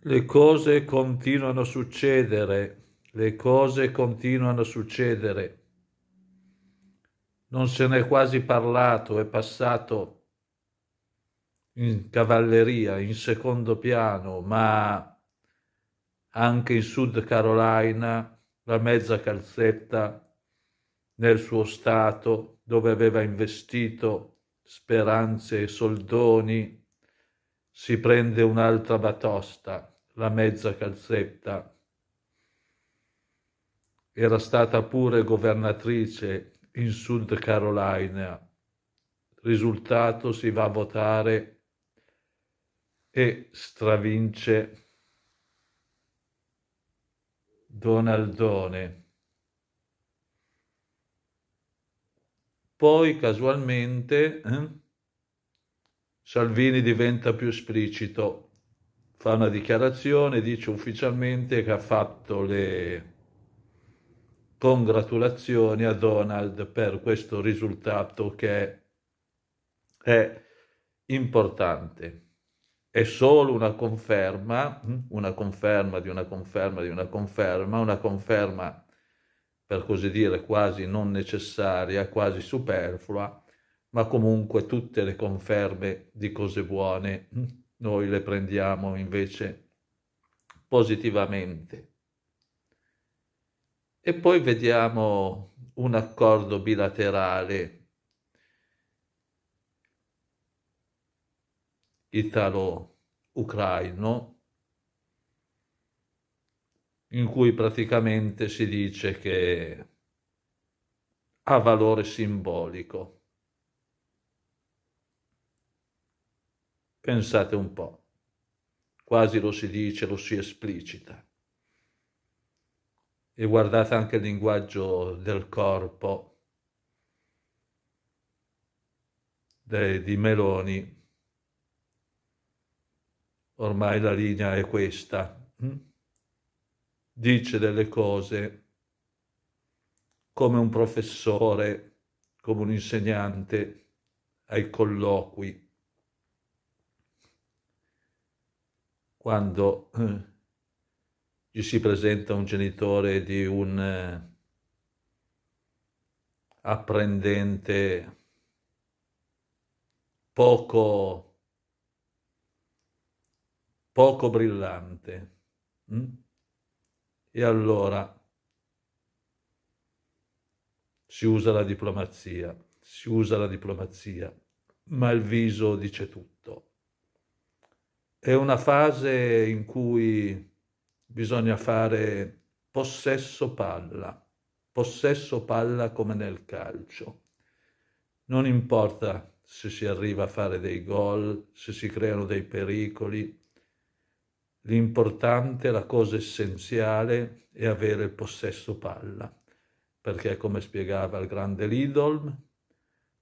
Le cose continuano a succedere, le cose continuano a succedere. Non se n'è quasi parlato, è passato in cavalleria, in secondo piano, ma anche in Sud Carolina la mezza calzetta nel suo stato dove aveva investito speranze e soldoni si prende un'altra batosta, la mezza calzetta. Era stata pure governatrice in Sud Carolina. Risultato si va a votare e stravince Donaldone. Poi casualmente... Eh? Salvini diventa più esplicito, fa una dichiarazione, dice ufficialmente che ha fatto le congratulazioni a Donald per questo risultato che è importante. È solo una conferma, hm? una conferma di una conferma di una conferma, una conferma per così dire quasi non necessaria, quasi superflua, ma comunque tutte le conferme di cose buone mm, noi le prendiamo invece positivamente. E poi vediamo un accordo bilaterale italo-ucraino in cui praticamente si dice che ha valore simbolico. Pensate un po', quasi lo si dice, lo si esplicita. E guardate anche il linguaggio del corpo de, di Meloni. Ormai la linea è questa. Hm? Dice delle cose come un professore, come un insegnante ai colloqui quando gli eh. si presenta un genitore di un eh, apprendente poco, poco brillante. Mm? E allora si usa la diplomazia, si usa la diplomazia, ma il viso dice tutto. È una fase in cui bisogna fare possesso palla, possesso palla come nel calcio. Non importa se si arriva a fare dei gol, se si creano dei pericoli, l'importante, la cosa essenziale è avere il possesso palla, perché come spiegava il grande Lidl,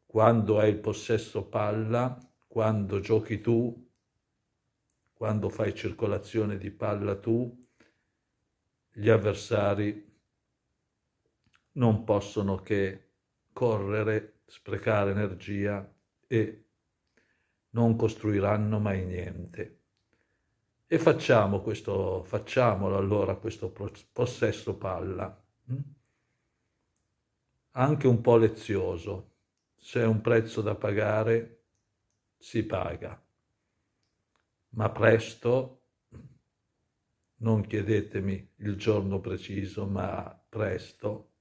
quando hai il possesso palla, quando giochi tu, quando fai circolazione di palla tu, gli avversari non possono che correre, sprecare energia e non costruiranno mai niente. E facciamo questo, facciamolo allora questo possesso palla, hm? anche un po' lezioso. Se è un prezzo da pagare, si paga ma presto, non chiedetemi il giorno preciso, ma presto,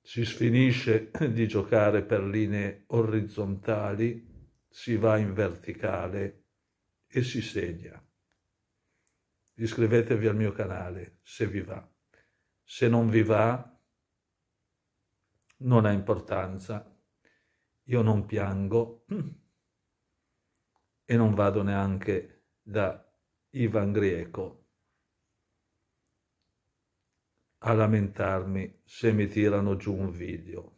si sfinisce di giocare per linee orizzontali, si va in verticale e si segna. Iscrivetevi al mio canale se vi va. Se non vi va, non ha importanza, io non piango e non vado neanche da Ivan Grieco a lamentarmi se mi tirano giù un video.